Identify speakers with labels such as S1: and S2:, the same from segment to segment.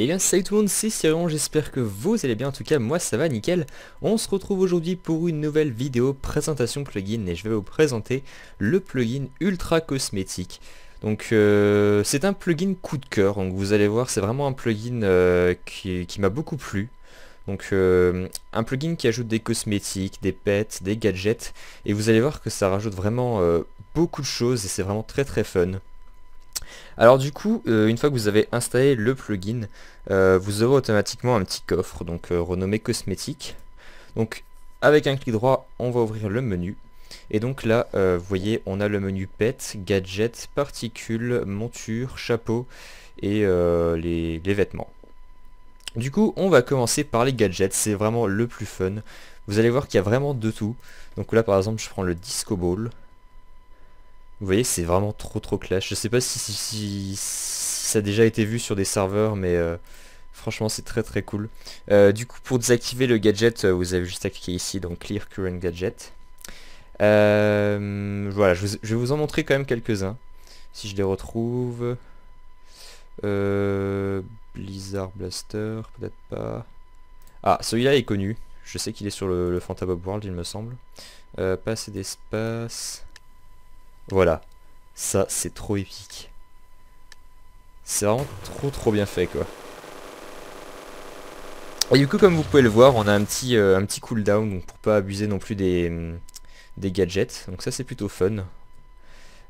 S1: Et bien salut tout le monde, c'est Cyron, j'espère que vous allez bien, en tout cas moi ça va nickel. On se retrouve aujourd'hui pour une nouvelle vidéo présentation plugin et je vais vous présenter le plugin Ultra Cosmétique. Donc euh, c'est un plugin coup de cœur, donc vous allez voir c'est vraiment un plugin euh, qui, m'a beaucoup plu, donc euh, un plugin qui ajoute des cosmétiques, des pets, des gadgets, et vous allez voir que ça rajoute vraiment beaucoup de choses et c'est vraiment très très fun. Alors du coup, euh, une fois que vous avez installé le plugin, euh, vous aurez automatiquement un petit coffre, donc euh, renommé cosmétique. Donc avec un clic droit, on va ouvrir le menu. Et donc là, vous voyez, on a le menu pet, gadget, particules, monture, chapeau et les, les vêtements. Du coup, on va commencer par les gadgets, c'est vraiment le plus fun. Vous allez voir qu'il y a vraiment de tout. Donc là, par exemple, je prends le Disco Ball. Vous voyez, c'est vraiment trop trop clash. Je sais pas si, ça a déjà été vu sur des serveurs, mais euh, franchement c'est très très cool. Euh, du coup, pour désactiver le gadget, euh, vous avez juste à cliquer ici, donc Clear Current Gadget. voilà, je, vais vous en montrer quand même quelques-uns. Si je les retrouve... Blizzard Blaster, peut-être pas... Ah, celui-là est connu. Je sais qu'il est sur le, le Fantabob World, il me semble. pas assez d'espace... Voilà. Ça, c'est trop épique. C'est vraiment trop trop bien fait quoi. Et du coup comme vous pouvez le voir on a un petit, euh, un petit cooldown donc pour pas abuser non plus des, mm, des gadgets. Donc ça c'est plutôt fun.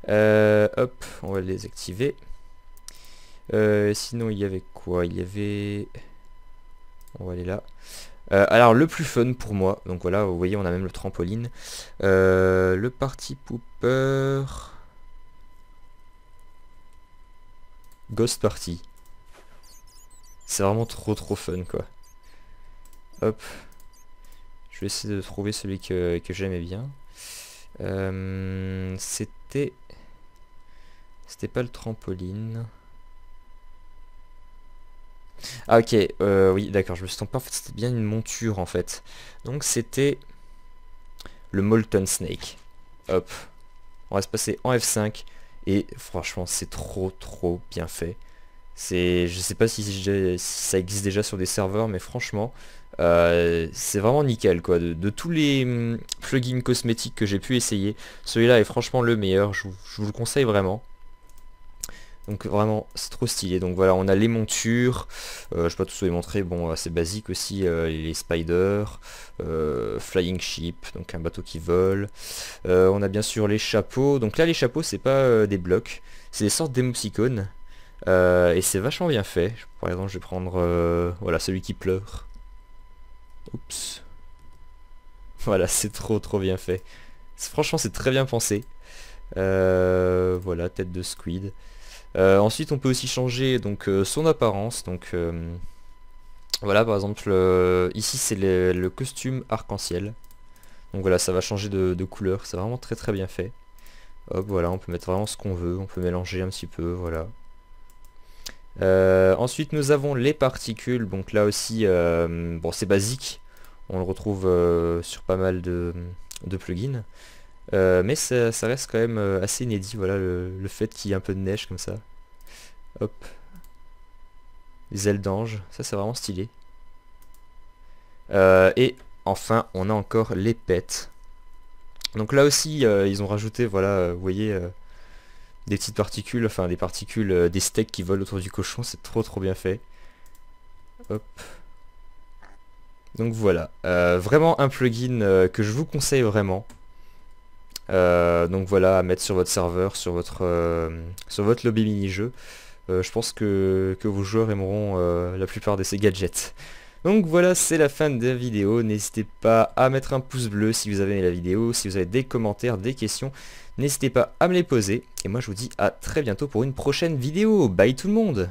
S1: Euh, hop, on va les activer. Euh, sinon il y avait quoi Il y avait... On va aller là. Euh, alors le plus fun pour moi, donc voilà, vous voyez on a même le trampoline. Euh, le party pooper... Ghost Party. C'est vraiment trop trop fun quoi. Hop. Je vais essayer de trouver celui que, j'aimais bien. Euh, c'était... C'était pas le trampoline. Ah ok, euh, oui d'accord, je me suis pas, en fait c'était bien une monture en fait. Donc c'était le Molten Snake. Hop, on va se passer en F5 et franchement c'est trop trop bien fait. C'est, je sais pas si, ça existe déjà sur des serveurs, mais franchement, euh, c'est vraiment nickel quoi. De, tous les hum, plugins cosmétiques que j'ai pu essayer, celui-là est franchement le meilleur. je vous le conseille vraiment. Donc vraiment, c'est trop stylé. Donc voilà, on a les montures. Je euh, je peux pas tous les montrer. Bon, c'est basique aussi. Euh, les spiders, euh, flying ship, donc un bateau qui vole. on a bien sûr les chapeaux. Donc là, les chapeaux, c'est pas des blocs. C'est des sortes Euh, et c'est vachement bien fait. Par exemple, je vais prendre voilà celui qui pleure. Oups. Voilà, c'est trop trop bien fait. Franchement, c'est très bien pensé. voilà, tête de squid. Euh, ensuite on peut aussi changer donc euh, son apparence. Donc euh, voilà par exemple ici c'est le, costume arc-en-ciel. Donc voilà ça va changer de, couleur, c'est vraiment très très bien fait. Hop voilà on peut mettre vraiment ce qu'on veut, on peut mélanger un petit peu, voilà. ensuite nous avons les particules, donc là aussi, bon c'est basique, on le retrouve sur pas mal de plugins. Euh, mais ça, reste quand même euh, assez inédit, voilà, le, fait qu'il y ait un peu de neige comme ça. Hop. Les ailes d'ange, ça c'est vraiment stylé. Euh, et enfin, on a encore les pets. Donc là aussi, ils ont rajouté, voilà, vous voyez, des petites particules, enfin des particules, des steaks qui volent autour du cochon, c'est trop trop bien fait. Hop. Donc voilà, vraiment un plugin que je vous conseille vraiment. Euh, donc voilà, à mettre sur votre serveur, sur votre, euh, sur votre lobby mini-jeu. Euh, je pense que, que, vos joueurs aimeront la plupart de ces gadgets. Donc voilà, c'est la fin de la vidéo. N'hésitez pas à mettre un pouce bleu si vous avez aimé la vidéo. Si vous avez des commentaires, des questions, n'hésitez pas à me les poser. Et moi je vous dis à très bientôt pour une prochaine vidéo. Bye tout le monde